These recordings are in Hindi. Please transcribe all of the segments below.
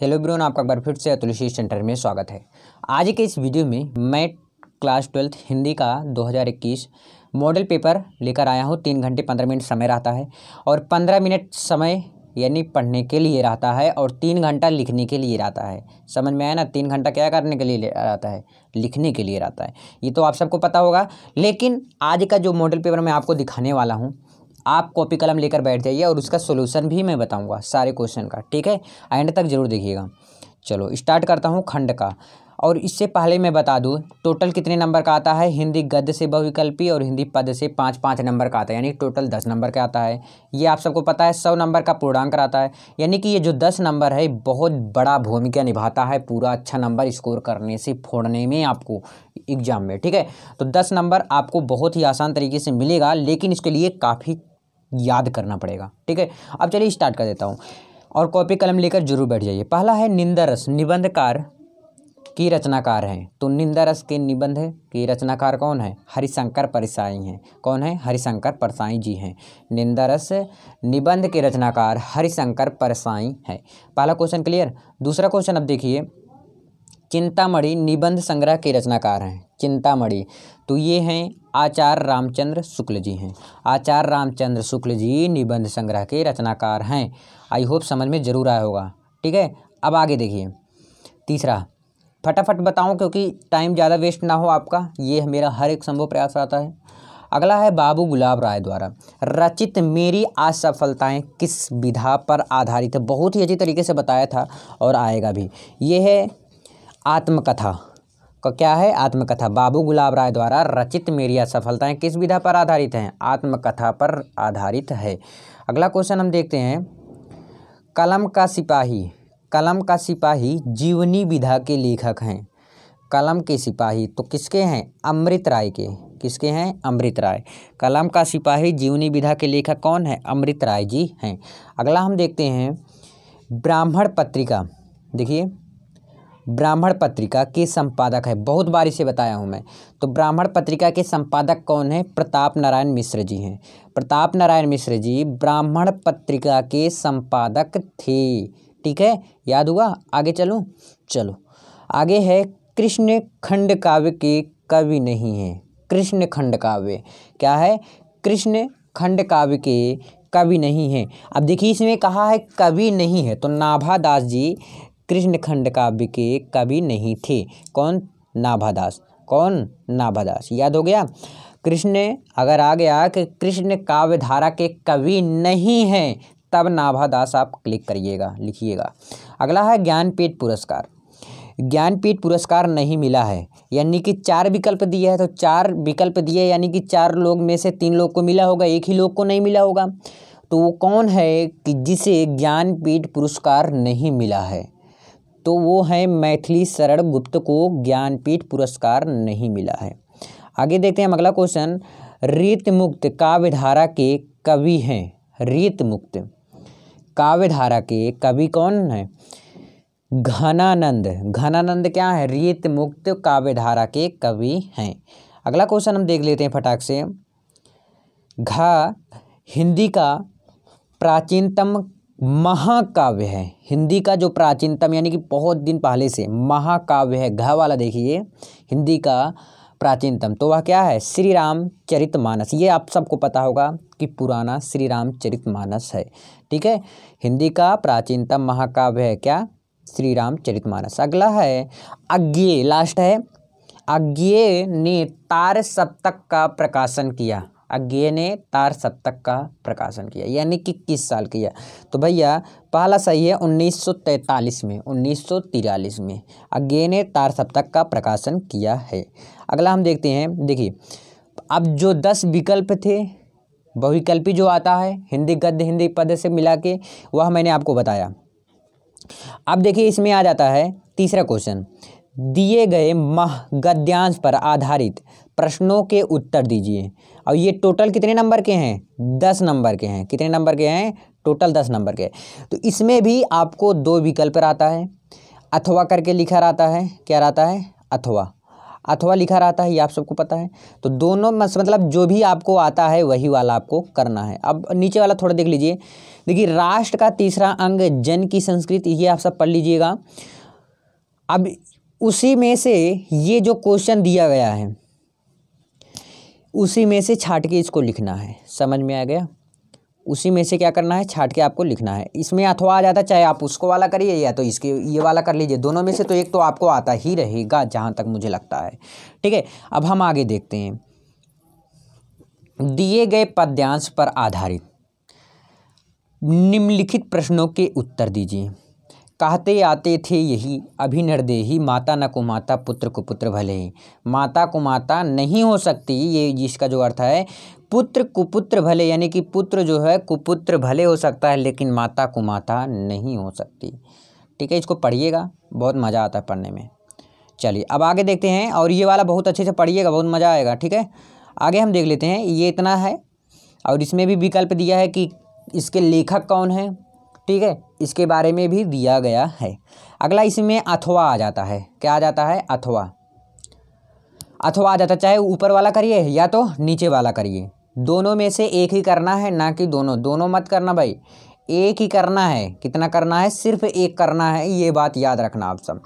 हेलो ब्रोन आपका एक बार फिर से अतुलशी सेंटर में स्वागत है आज के इस वीडियो में मैं क्लास ट्वेल्थ हिंदी का 2021 मॉडल पेपर लेकर आया हूँ तीन घंटे पंद्रह मिनट समय रहता है और पंद्रह मिनट समय यानी पढ़ने के लिए रहता है और तीन घंटा लिखने के लिए रहता है समझ में आया ना तीन घंटा क्या करने के लिए रहता है लिखने के लिए रहता है ये तो आप सबको पता होगा लेकिन आज का जो मॉडल पेपर मैं आपको दिखाने वाला हूँ आप कॉपी कलम लेकर बैठ जाइए और उसका सोल्यूशन भी मैं बताऊँगा सारे क्वेश्चन का ठीक है एंड तक ज़रूर देखिएगा चलो स्टार्ट करता हूँ खंड का और इससे पहले मैं बता दूँ टोटल कितने नंबर का आता है हिंदी गद्य से बहुविकल्पी और हिंदी पद से पाँच पाँच नंबर का आता है यानी टोटल दस नंबर का आता है ये आप सबको पता है सौ नंबर का पूर्णांक आता है यानी कि ये जो दस नंबर है बहुत बड़ा भूमिका निभाता है पूरा अच्छा नंबर स्कोर करने से फोड़ने में आपको एग्जाम में ठीक है तो दस नंबर आपको बहुत ही आसान तरीके से मिलेगा लेकिन इसके लिए काफ़ी याद करना पड़ेगा ठीक है अब चलिए स्टार्ट कर देता हूँ और कॉपी कलम लेकर जरूर बैठ जाइए पहला है निंदा रस निबंधकार की रचनाकार हैं तो निंदा रस के निबंध की रचनाकार कौन है हरिशंकर परसाई हैं कौन है हरिशंकर परसाई जी हैं निंदा रस निबंध के रचनाकार हरिशंकर परसाई हैं पहला क्वेश्चन क्लियर दूसरा क्वेश्चन अब देखिए चिंतामणि निबंध संग्रह के रचनाकार हैं चिंतामणि तो ये हैं आचार्य रामचंद्र शुक्ल जी हैं आचार्य रामचंद्र शुक्ल जी निबंध संग्रह के रचनाकार हैं आई होप समझ में ज़रूर आया होगा ठीक है अब आगे देखिए तीसरा फटाफट बताऊं क्योंकि टाइम ज़्यादा वेस्ट ना हो आपका ये मेरा हर एक संभव प्रयास रहता है अगला है बाबू गुलाब राय द्वारा रचित मेरी असफलताएँ किस विधा पर आधारित है बहुत ही अच्छी तरीके से बताया था और आएगा भी ये है आत्मकथा का क्या है आत्मकथा बाबू गुलाब राय द्वारा रचित मेरी असफलताएं किस विधा पर आधारित हैं आत्मकथा पर आधारित है अगला क्वेश्चन हम देखते हैं कलम का सिपाही कलम का सिपाही जीवनी विधा के लेखक हैं कलम के सिपाही तो किसके हैं अमृत राय के किसके हैं अमृत राय कलम का सिपाही जीवनी विधा के लेखक कौन है अमृत राय जी हैं अगला हम देखते हैं ब्राह्मण पत्रिका देखिए ब्राह्मण पत्रिका के संपादक है बहुत बार इसे बताया हूँ मैं तो ब्राह्मण पत्रिका के संपादक कौन है प्रताप नारायण मिश्र जी हैं प्रताप नारायण मिश्र जी ब्राह्मण पत्रिका के संपादक थे ठीक है याद हुआ आगे चलूँ चलो आगे है कृष्ण खंड काव्य के कवि नहीं हैं कृष्ण खंड काव्य क्या है कृष्ण खंड काव्य के कवि नहीं हैं अब देखिए इसमें कहा है कवि नहीं है तो नाभादास जी कृष्णखंड काव्य के कवि नहीं थे कौन नाभादास कौन नाभादास याद हो गया कृष्ण अगर आ गया कि कृष्ण काव्य धारा के कवि नहीं हैं तब नाभादास आप क्लिक करिएगा लिखिएगा अगला है ज्ञानपीठ पुरस्कार ज्ञानपीठ पुरस्कार नहीं मिला है यानी कि चार विकल्प दिए है तो चार विकल्प दिए यानी कि चार लोग में से तीन लोग को मिला होगा एक ही लोग को नहीं मिला होगा तो वो कौन है कि जिसे ज्ञानपीठ पुरस्कार नहीं मिला है तो वो है मैथिली शरण गुप्त को ज्ञानपीठ पुरस्कार नहीं मिला है आगे देखते हैं अगला क्वेश्चन रीतमुक्त काव्यधारा के कवि हैं रीतमुक्त काव्यधारा के कवि कौन है घनानंद घनानंद क्या है रीत मुक्त काव्यधारा के कवि हैं अगला क्वेश्चन हम देख लेते हैं फटाक से घा हिंदी का प्राचीनतम महाकाव्य है हिंदी का जो प्राचीनतम यानी कि बहुत दिन पहले से महाकाव्य है घ वाला देखिए हिंदी का प्राचीनतम तो वह क्या है श्री राम चरित मानस ये आप सबको पता होगा कि पुराना श्री राम चरित मानस है ठीक है हिंदी का प्राचीनतम महाकाव्य है क्या श्री राम चरित मानस अगला है अज्ञे लास्ट है अज्ञे ने तार सप्तक का प्रकाशन किया अज्ञे ने तार सप्तक का प्रकाशन किया यानी कि किस साल किया तो भैया पहला सही है 1943 में 1943 में अज्ञे ने तार सप्तक का प्रकाशन किया है अगला हम देखते हैं देखिए अब जो दस विकल्प थे बहुविकल्पी जो आता है हिंदी गद्य हिंदी पद से मिला के वह मैंने आपको बताया अब देखिए इसमें आ जाता है तीसरा क्वेश्चन दिए गए मह गद्यांश पर आधारित प्रश्नों के उत्तर दीजिए और ये टोटल कितने नंबर के हैं दस नंबर के हैं कितने नंबर के हैं टोटल दस नंबर के तो इसमें भी आपको दो विकल्प रहता है अथवा करके लिखा रहता है क्या रहता है अथवा अथवा लिखा रहता है ये आप सबको पता है तो दोनों मतलब जो भी आपको आता है वही वाला आपको करना है अब नीचे वाला थोड़ा देख लीजिए देखिए राष्ट्र का तीसरा अंग जन की संस्कृति ये आप सब पढ़ लीजिएगा अब उसी में से ये जो क्वेश्चन दिया गया है उसी में से छाट के इसको लिखना है समझ में आ गया उसी में से क्या करना है छाट के आपको लिखना है इसमें अथवा तो आ जाता है चाहे आप उसको वाला करिए या तो इसके ये वाला कर लीजिए दोनों में से तो एक तो आपको आता ही रहेगा जहाँ तक मुझे लगता है ठीक है अब हम आगे देखते हैं दिए गए पद्यांश पर आधारित निम्नलिखित प्रश्नों के उत्तर दीजिए कहते आते थे यही अभी ही माता न को माता पुत्र को पुत्र भले ही माता को माता नहीं हो सकती ये जिसका जो अर्थ है पुत्र कुपुत्र भले यानी कि पुत्र जो है कुपुत्र भले हो सकता है लेकिन माता को माता नहीं हो सकती ठीक है इसको पढ़िएगा बहुत मज़ा आता है पढ़ने में चलिए अब आगे देखते हैं और ये वाला बहुत अच्छे से पढ़िएगा बहुत मज़ा आएगा ठीक है आगे हम देख लेते हैं ये इतना है और इसमें भी विकल्प दिया है कि इसके लेखक कौन है ठीक है इसके बारे में भी दिया गया है अगला इसमें अथवा आ जाता है क्या आ जाता है अथवा अथवा आ जाता चाहे ऊपर वाला करिए या तो नीचे वाला करिए दोनों में से एक ही करना है ना कि दोनों दोनों मत करना भाई एक ही करना है कितना करना है सिर्फ एक करना है ये बात याद रखना आप सब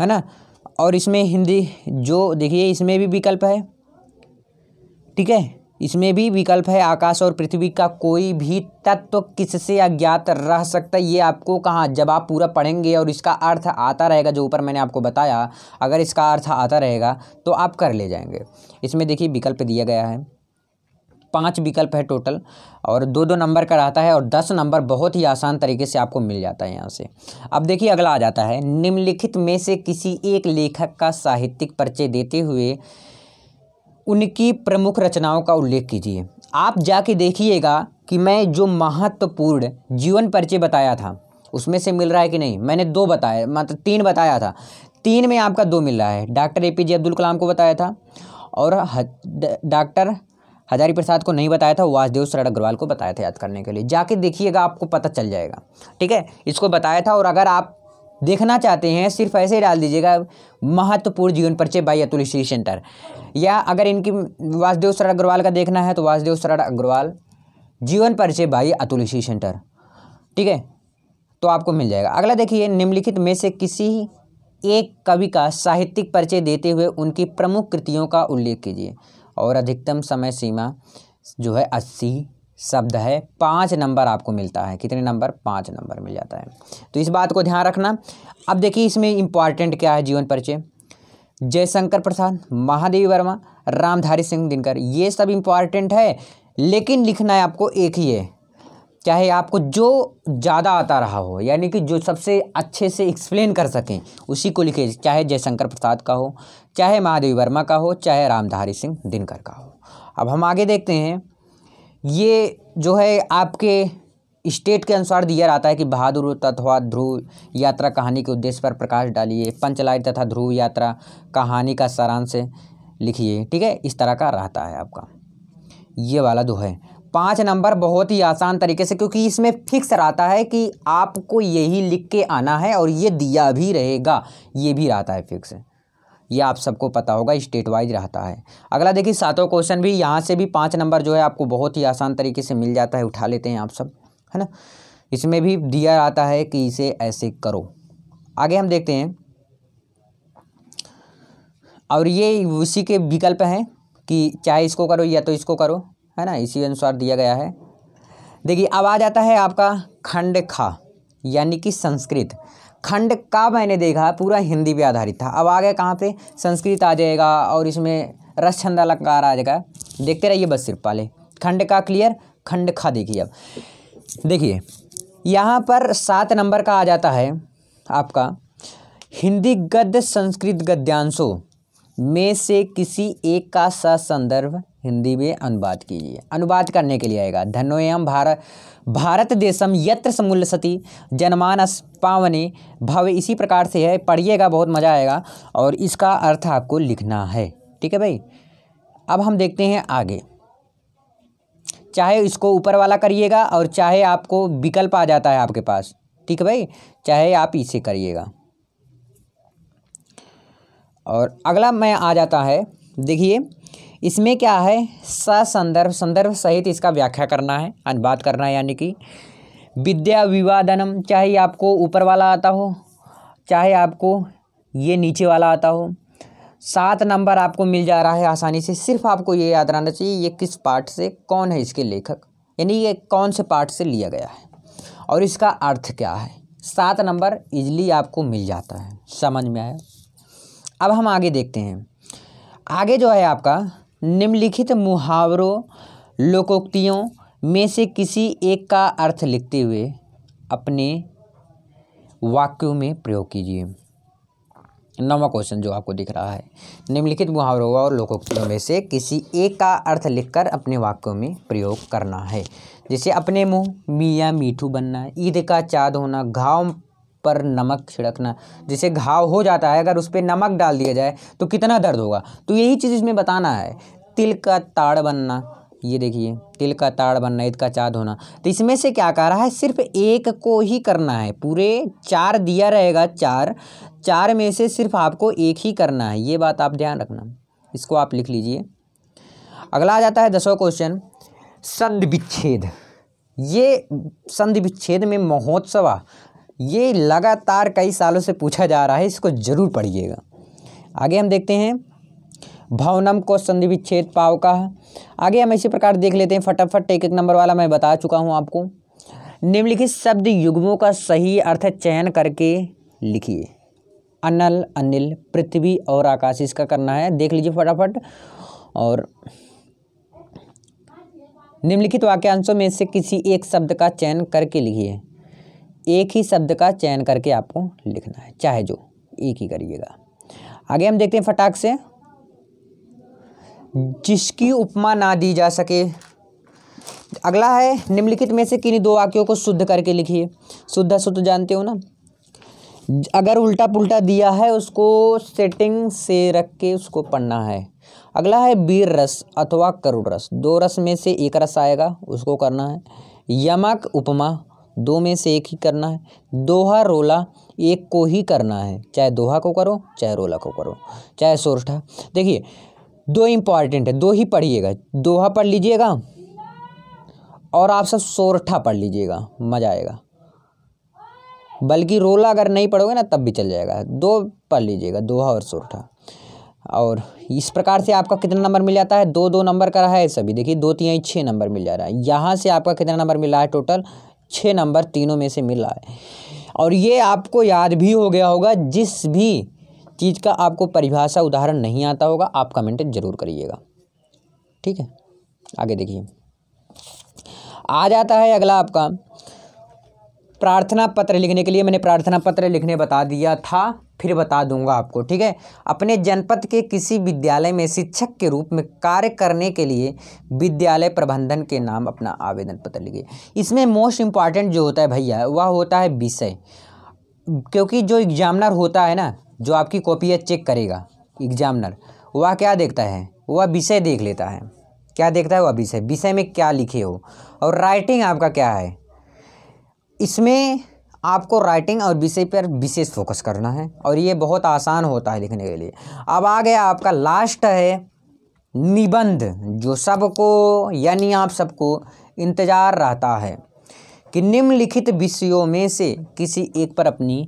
है ना और इसमें हिंदी जो देखिए इसमें भी विकल्प है ठीक है इसमें भी विकल्प है आकाश और पृथ्वी का कोई भी तत्व किससे अज्ञात रह सकता है ये आपको कहाँ जब आप पूरा पढ़ेंगे और इसका अर्थ आता रहेगा जो ऊपर मैंने आपको बताया अगर इसका अर्थ आता रहेगा तो आप कर ले जाएंगे इसमें देखिए विकल्प दिया गया है पांच विकल्प है टोटल और दो दो नंबर का रहता है और दस नंबर बहुत ही आसान तरीके से आपको मिल जाता है यहाँ से अब देखिए अगला आ जाता है निम्नलिखित में से किसी एक लेखक का साहित्यिक परिचय देते हुए उनकी प्रमुख रचनाओं का उल्लेख कीजिए आप जाके देखिएगा कि मैं जो महत्वपूर्ण जीवन परिचय बताया था उसमें से मिल रहा है कि नहीं मैंने दो बताया मतलब तीन बताया था तीन में आपका दो मिल रहा है doctor A P J Abdul Kalam को बताया था और डॉक्टर हजारी प्रसाद को नहीं बताया था वासदेव शरण अग्रवाल को बताया था याद करने के लिए जाके देखिएगा आपको पता चल जाएगा ठीक है इसको बताया था और अगर आप देखना चाहते हैं सिर्फ ऐसे डाल दीजिएगा महत्वपूर्ण जीवन परिचय बाई अतुल श्री सेंटर या अगर इनकी वासुदेव शरण अग्रवाल का देखना है तो वासुदेव शरण अग्रवाल जीवन परिचय बाई अतुल श्री सेंटर ठीक है तो आपको मिल जाएगा अगला देखिए निम्नलिखित में से किसी एक कवि का साहित्यिक परिचय देते हुए उनकी प्रमुख कृतियों का उल्लेख कीजिए और अधिकतम समय सीमा जो है अस्सी शब्द है पाँच नंबर आपको मिलता है कितने नंबर पाँच नंबर मिल जाता है तो इस बात को ध्यान रखना अब देखिए इसमें इम्पॉर्टेंट क्या है जीवन परिचय जयशंकर प्रसाद महादेवी वर्मा रामधारी सिंह दिनकर ये सब इम्पॉर्टेंट है लेकिन लिखना है आपको एक ही है चाहे आपको जो ज़्यादा आता रहा हो यानी कि जो सबसे अच्छे से एक्सप्लेन कर सकें उसी को लिखे चाहे जयशंकर प्रसाद का हो चाहे महादेवी वर्मा का हो चाहे रामधारी सिंह दिनकर का हो अब हम आगे देखते हैं ये जो है आपके स्टेट के अनुसार दिया जाता है कि बहादुर तथा ध्रुव यात्रा कहानी के उद्देश्य पर प्रकाश डालिए पंचलाय तथा ध्रुव यात्रा कहानी का सारांश लिखिए ठीक है इस तरह का रहता है आपका ये वाला दो है पाँच नंबर बहुत ही आसान तरीके से क्योंकि इसमें फिक्स रहता है कि आपको यही लिख के आना है और ये दिया भी रहेगा ये भी रहता है फिक्स ये आप सबको पता होगा स्टेट वाइज रहता है अगला देखिए सातवां क्वेश्चन भी यहाँ से भी पाँच नंबर जो है आपको बहुत ही आसान तरीके से मिल जाता है उठा लेते हैं आप सब है ना इसमें भी दिया आता है कि इसे ऐसे करो आगे हम देखते हैं और ये उसी के विकल्प हैं कि चाहे इसको करो या तो इसको करो है ना इसी अनुसार दिया गया है देखिए अब आ जाता है आपका खंड खा यानी कि संस्कृत खंड का मैंने देखा पूरा हिंदी पे आधारित था अब आ गया कहाँ पे संस्कृत आ जाएगा और इसमें रस छंद अलंकार आ जाएगा देखते रहिए बस सिर्फ पाले खंड का क्लियर खंड खा देखिए अब देखिए यहाँ पर सात नंबर का आ जाता है आपका हिंदी गद्य संस्कृत गद्यांशों में से किसी एक का संदर्भ हिंदी में अनुवाद कीजिए अनुवाद करने के लिए आएगा धनोयम भारत भारत देशम यत्र समूल सती जनमानस पावने भव्य इसी प्रकार से है पढ़िएगा बहुत मज़ा आएगा और इसका अर्थ आपको लिखना है ठीक है भाई अब हम देखते हैं आगे चाहे इसको ऊपर वाला करिएगा और चाहे आपको विकल्प आ जाता है आपके पास ठीक है भाई चाहे आप इसे करिएगा और अगला मैं आ जाता है देखिए इसमें क्या है स संदर्भ संदर्भ सहित इसका व्याख्या करना है अनुवाद करना है यानी कि विद्या विवादनम चाहे आपको ऊपर वाला आता हो चाहे आपको ये नीचे वाला आता हो सात नंबर आपको मिल जा रहा है आसानी से सिर्फ आपको ये याद रहना चाहिए ये किस पाठ से कौन है इसके लेखक यानी ये कौन से पाठ से लिया गया है और इसका अर्थ क्या है सात नंबर इजली आपको मिल जाता है समझ में आया अब हम आगे देखते हैं आगे जो है आपका निम्नलिखित मुहावरों लोकोक्तियों में से किसी एक का अर्थ लिखते हुए अपने वाक्यों में प्रयोग कीजिए नवा क्वेश्चन जो आपको दिख रहा है निम्नलिखित मुहावरों और लोकोक्तियों में से किसी एक का अर्थ लिखकर अपने वाक्यों में प्रयोग करना है जैसे अपने मुंह मियाँ मीठू बनना ईद का चाँद होना घाव पर नमक छिड़कना जैसे घाव हो जाता है अगर उस पर नमक डाल दिया जाए तो कितना दर्द होगा तो यही चीज़ इसमें बताना है तिल का ताड़ बनना ये देखिए तिल का ताड़ बनना ईद का चाद होना तो इसमें से क्या कह रहा है सिर्फ एक को ही करना है पूरे चार दिया रहेगा चार चार में से सिर्फ आपको एक ही करना है ये बात आप ध्यान रखना इसको आप लिख लीजिए अगला आ जाता है दसवा क्वेश्चन संधि विच्छेद ये संधि विच्छेद में महोत्सव ये लगातार कई सालों से पूछा जा रहा है इसको जरूर पढ़िएगा आगे हम देखते हैं भवनम को संधि विच्छेद पाव का आगे हम इसी प्रकार देख लेते हैं फटाफट एक एक नंबर वाला मैं बता चुका हूँ आपको निम्नलिखित शब्द युग्मों का सही अर्थ चयन करके लिखिए अनल अनिल पृथ्वी और आकाश इसका करना है देख लीजिए फटाफट और निम्नलिखित वाक्यांशों में से किसी एक शब्द का चयन करके लिखिए एक ही शब्द का चयन करके आपको लिखना है चाहे जो एक ही करिएगा आगे हम देखते हैं फटाक से जिसकी उपमा ना दी जा सके अगला है निम्नलिखित में से किन्हीं दो वाक्यों को शुद्ध करके लिखिए शुद्ध शुद्ध जानते हो ना अगर उल्टा पुल्टा दिया है उसको सेटिंग से रख के उसको पढ़ना है अगला है बीर रस अथवा करुण रस दो रस में से एक रस आएगा उसको करना है यमक उपमा दो में से एक ही करना है दोहा रोला एक को ही करना है चाहे दोहा को करो चाहे रोला को करो चाहे सोरठा देखिए दो इम्पॉर्टेंट है दो ही पढ़िएगा दोहा पढ़ लीजिएगा और आप सब सोरठा पढ़ लीजिएगा मज़ा आएगा बल्कि रोला अगर नहीं पढ़ोगे ना तब भी चल जाएगा दो पढ़ लीजिएगा दोहा और सोरठा और इस प्रकार से आपका कितना नंबर मिल जाता है दो दो नंबर का रहा है सभी देखिए दो तीन छः नंबर मिल जा रहा है यहाँ से आपका कितना नंबर मिला है टोटल छः नंबर तीनों में से मिला है और ये आपको याद भी हो गया होगा जिस भी चीज़ का आपको परिभाषा उदाहरण नहीं आता होगा आप कमेंट जरूर करिएगा ठीक है आगे देखिए आ जाता है अगला आपका प्रार्थना पत्र लिखने के लिए मैंने प्रार्थना पत्र लिखने बता दिया था फिर बता दूंगा आपको ठीक है अपने जनपद के किसी विद्यालय में शिक्षक के रूप में कार्य करने के लिए विद्यालय प्रबंधन के नाम अपना आवेदन पत्र लिखिए इसमें मोस्ट इम्पॉर्टेंट जो होता है भैया वह होता है विषय क्योंकि जो एग्जामिनर होता है ना जो आपकी कॉपी चेक करेगा एग्जामिनर वह क्या देखता है वह विषय देख लेता है क्या देखता है वह विषय विषय में क्या लिखे हो और राइटिंग आपका क्या है इसमें आपको राइटिंग और विषय पर विशेष फोकस करना है और ये बहुत आसान होता है लिखने के लिए अब आ गया आपका लास्ट है निबंध जो सबको यानी आप सबको इंतज़ार रहता है कि निम्नलिखित विषयों में से किसी एक पर अपनी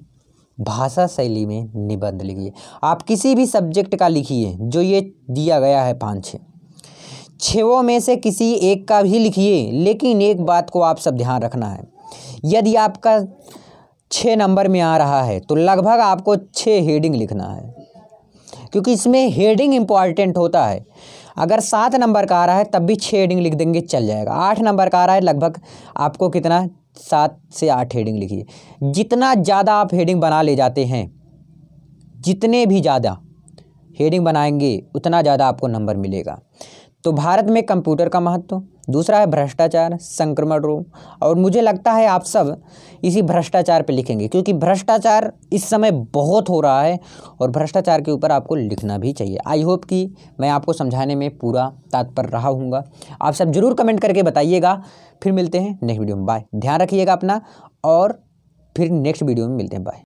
भाषा शैली में निबंध लिखिए आप किसी भी सब्जेक्ट का लिखिए जो ये दिया गया है पाँच छः छवों में से किसी एक का भी लिखिए लेकिन एक बात को आप सब ध्यान रखना है यदि आपका छः नंबर में आ रहा है तो लगभग आपको छः हेडिंग लिखना है क्योंकि इसमें हेडिंग इम्पॉर्टेंट होता है अगर सात नंबर का आ रहा है तब भी छः हेडिंग लिख देंगे चल जाएगा आठ नंबर का आ रहा है लगभग आपको कितना सात से आठ हेडिंग लिखिए जितना ज़्यादा आप हेडिंग बना ले जाते हैं जितने भी ज़्यादा हेडिंग बनाएंगे उतना ज़्यादा आपको नंबर मिलेगा तो भारत में कंप्यूटर का महत्व दूसरा है भ्रष्टाचार संक्रमण रोग और मुझे लगता है आप सब इसी भ्रष्टाचार पे लिखेंगे क्योंकि भ्रष्टाचार इस समय बहुत हो रहा है और भ्रष्टाचार के ऊपर आपको लिखना भी चाहिए आई होप कि मैं आपको समझाने में पूरा तात्पर रहा हूँ आप सब ज़रूर कमेंट करके बताइएगा फिर मिलते हैं नेक्स्ट वीडियो में बाय ध्यान रखिएगा अपना और फिर नेक्स्ट वीडियो में मिलते हैं बाय